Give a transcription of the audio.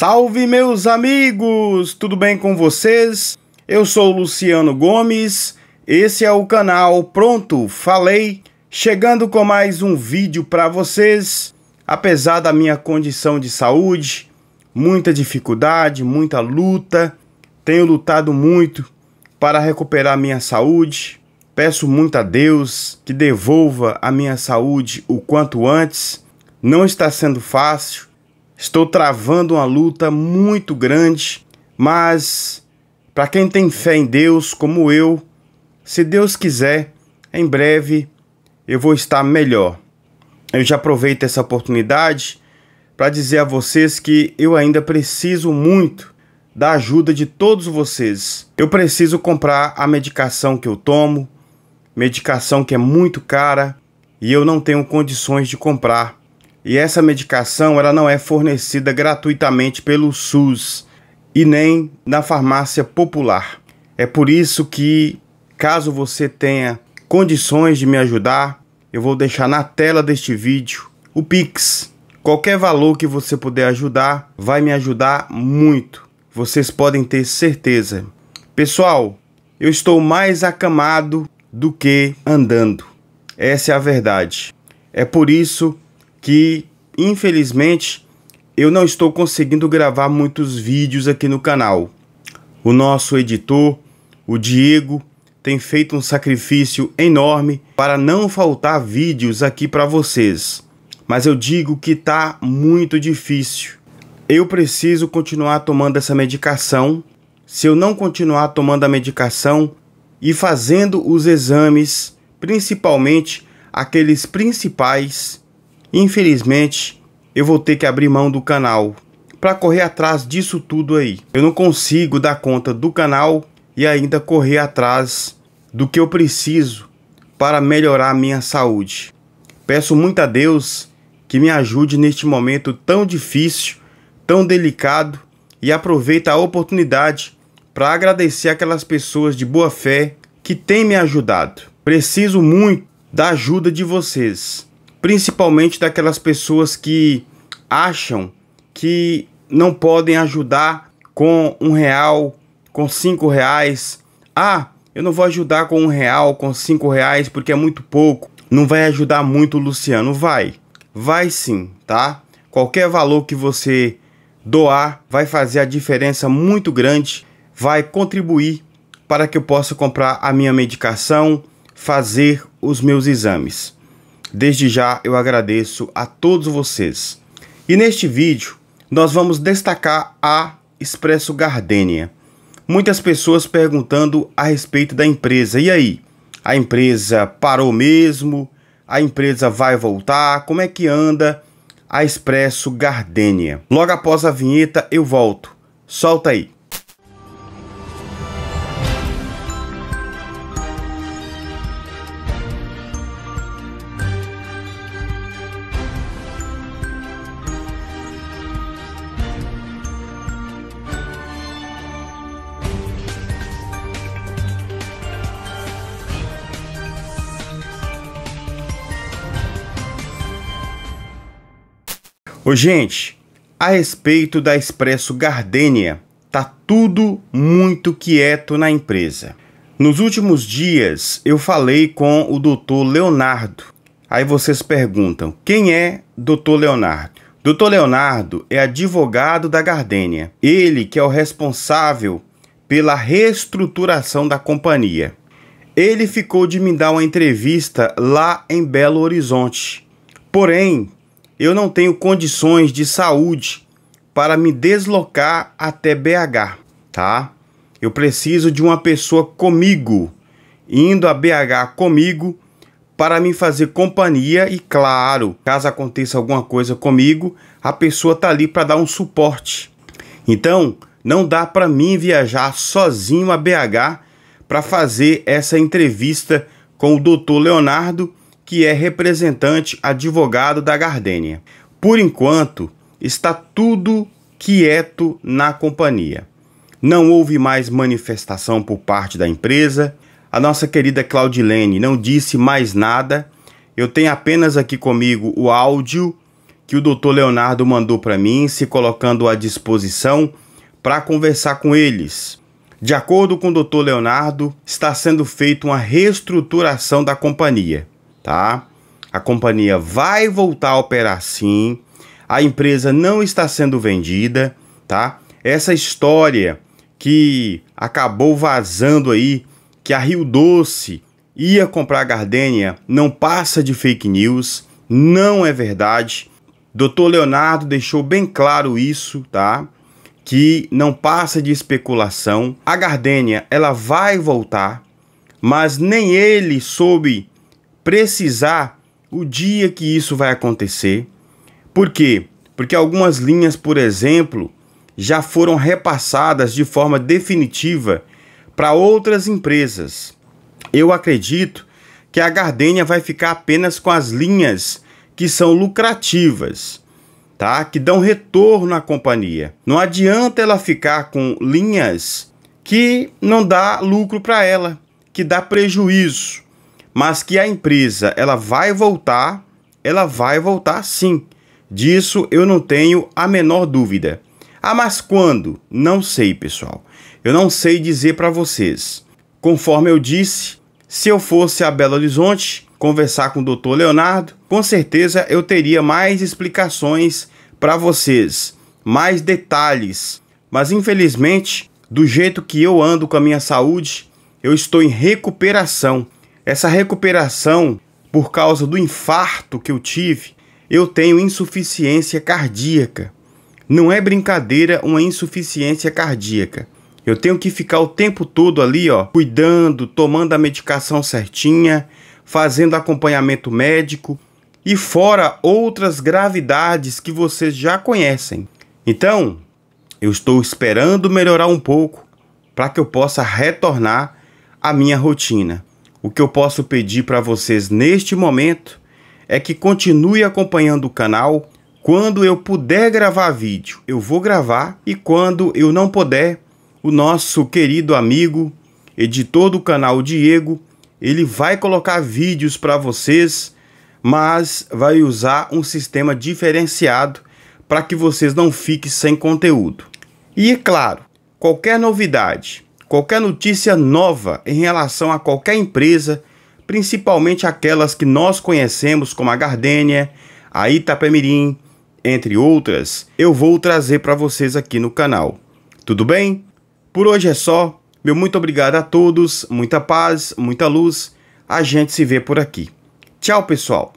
Salve meus amigos, tudo bem com vocês? Eu sou Luciano Gomes, esse é o canal Pronto Falei, chegando com mais um vídeo para vocês. Apesar da minha condição de saúde, muita dificuldade, muita luta, tenho lutado muito para recuperar minha saúde. Peço muito a Deus que devolva a minha saúde o quanto antes. Não está sendo fácil Estou travando uma luta muito grande, mas para quem tem fé em Deus, como eu, se Deus quiser, em breve eu vou estar melhor. Eu já aproveito essa oportunidade para dizer a vocês que eu ainda preciso muito da ajuda de todos vocês. Eu preciso comprar a medicação que eu tomo, medicação que é muito cara e eu não tenho condições de comprar. E essa medicação ela não é fornecida gratuitamente pelo SUS e nem na farmácia popular. É por isso que, caso você tenha condições de me ajudar, eu vou deixar na tela deste vídeo o Pix. Qualquer valor que você puder ajudar vai me ajudar muito. Vocês podem ter certeza. Pessoal, eu estou mais acamado do que andando. Essa é a verdade. É por isso que infelizmente eu não estou conseguindo gravar muitos vídeos aqui no canal. O nosso editor, o Diego, tem feito um sacrifício enorme para não faltar vídeos aqui para vocês. Mas eu digo que tá muito difícil. Eu preciso continuar tomando essa medicação. Se eu não continuar tomando a medicação e fazendo os exames, principalmente aqueles principais Infelizmente, eu vou ter que abrir mão do canal para correr atrás disso tudo aí. Eu não consigo dar conta do canal e ainda correr atrás do que eu preciso para melhorar a minha saúde. Peço muito a Deus que me ajude neste momento tão difícil, tão delicado e aproveita a oportunidade para agradecer aquelas pessoas de boa fé que têm me ajudado. Preciso muito da ajuda de vocês principalmente daquelas pessoas que acham que não podem ajudar com um real, com cinco reais. Ah, eu não vou ajudar com um real, com cinco reais, porque é muito pouco. Não vai ajudar muito o Luciano, vai. Vai sim, tá? Qualquer valor que você doar vai fazer a diferença muito grande, vai contribuir para que eu possa comprar a minha medicação, fazer os meus exames. Desde já eu agradeço a todos vocês. E neste vídeo nós vamos destacar a Expresso Gardenia. Muitas pessoas perguntando a respeito da empresa. E aí? A empresa parou mesmo? A empresa vai voltar? Como é que anda a Expresso Gardenia? Logo após a vinheta eu volto. Solta aí. Ô, gente, a respeito da Expresso Gardenia, tá tudo muito quieto na empresa. Nos últimos dias eu falei com o Dr. Leonardo. Aí vocês perguntam: quem é Dr. Leonardo? Dr. Leonardo é advogado da Gardenia. Ele que é o responsável pela reestruturação da companhia. Ele ficou de me dar uma entrevista lá em Belo Horizonte. Porém, eu não tenho condições de saúde para me deslocar até BH, tá? Eu preciso de uma pessoa comigo, indo a BH comigo para me fazer companhia e claro, caso aconteça alguma coisa comigo, a pessoa tá ali para dar um suporte. Então, não dá para mim viajar sozinho a BH para fazer essa entrevista com o Dr. Leonardo que é representante advogado da Gardênia. Por enquanto, está tudo quieto na companhia. Não houve mais manifestação por parte da empresa. A nossa querida Claudilene não disse mais nada. Eu tenho apenas aqui comigo o áudio que o doutor Leonardo mandou para mim, se colocando à disposição para conversar com eles. De acordo com o doutor Leonardo, está sendo feita uma reestruturação da companhia tá? A companhia vai voltar a operar sim. A empresa não está sendo vendida, tá? Essa história que acabou vazando aí que a Rio Doce ia comprar a Gardênia não passa de fake news, não é verdade. Dr. Leonardo deixou bem claro isso, tá? Que não passa de especulação. A Gardênia, ela vai voltar, mas nem ele soube precisar o dia que isso vai acontecer. Por quê? Porque algumas linhas, por exemplo, já foram repassadas de forma definitiva para outras empresas. Eu acredito que a Gardenia vai ficar apenas com as linhas que são lucrativas, tá? Que dão retorno à companhia. Não adianta ela ficar com linhas que não dá lucro para ela, que dá prejuízo mas que a empresa ela vai voltar, ela vai voltar sim. Disso eu não tenho a menor dúvida. Ah, mas quando? Não sei, pessoal. Eu não sei dizer para vocês. Conforme eu disse, se eu fosse a Belo Horizonte conversar com o Dr. Leonardo, com certeza eu teria mais explicações para vocês, mais detalhes. Mas infelizmente, do jeito que eu ando com a minha saúde, eu estou em recuperação. Essa recuperação por causa do infarto que eu tive, eu tenho insuficiência cardíaca. Não é brincadeira uma insuficiência cardíaca. Eu tenho que ficar o tempo todo ali, ó, cuidando, tomando a medicação certinha, fazendo acompanhamento médico e fora outras gravidades que vocês já conhecem. Então, eu estou esperando melhorar um pouco para que eu possa retornar à minha rotina. O que eu posso pedir para vocês neste momento é que continue acompanhando o canal. Quando eu puder gravar vídeo, eu vou gravar, e quando eu não puder, o nosso querido amigo, editor do canal Diego, ele vai colocar vídeos para vocês, mas vai usar um sistema diferenciado para que vocês não fiquem sem conteúdo. E é claro, qualquer novidade, qualquer notícia nova em relação a qualquer empresa, principalmente aquelas que nós conhecemos como a Gardênia, a Itapemirim, entre outras, eu vou trazer para vocês aqui no canal. Tudo bem? Por hoje é só. Meu muito obrigado a todos, muita paz, muita luz. A gente se vê por aqui. Tchau, pessoal.